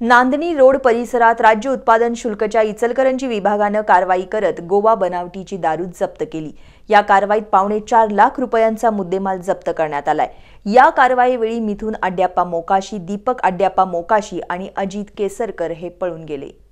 नांदनी road परिसरात राज्य उत्पादन शुल्कच्या इचलकरंजी विभागानं कारवाई करत गोवा बनावटीची दारू जप्त केली या कारवाईत पावणे चार लाख रुपयांचा मुद्देमाल जप्त करण्यात आलाय या कारवाईवेळी मिथून अड्याप्पा मोकाशी दीपक अड्याप्पा मोकाशी आणि अजित केसरकर हे पळून गेले